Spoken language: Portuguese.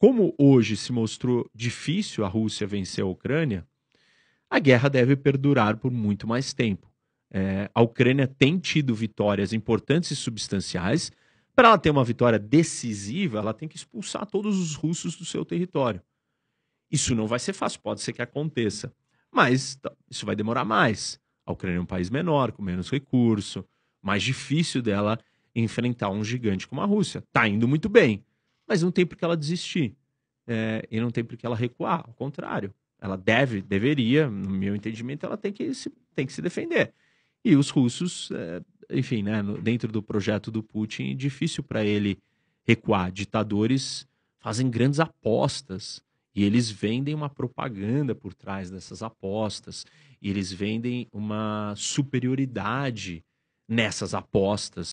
Como hoje se mostrou difícil a Rússia vencer a Ucrânia, a guerra deve perdurar por muito mais tempo. É, a Ucrânia tem tido vitórias importantes e substanciais. Para ela ter uma vitória decisiva, ela tem que expulsar todos os russos do seu território. Isso não vai ser fácil, pode ser que aconteça. Mas isso vai demorar mais. A Ucrânia é um país menor, com menos recurso, mais difícil dela enfrentar um gigante como a Rússia. Tá indo muito bem mas não tem por que ela desistir. É, e não tem por que ela recuar, ao contrário. Ela deve, deveria, no meu entendimento, ela tem que se, tem que se defender. E os russos, é, enfim, né, no, dentro do projeto do Putin, é difícil para ele recuar. Ditadores fazem grandes apostas e eles vendem uma propaganda por trás dessas apostas e eles vendem uma superioridade nessas apostas.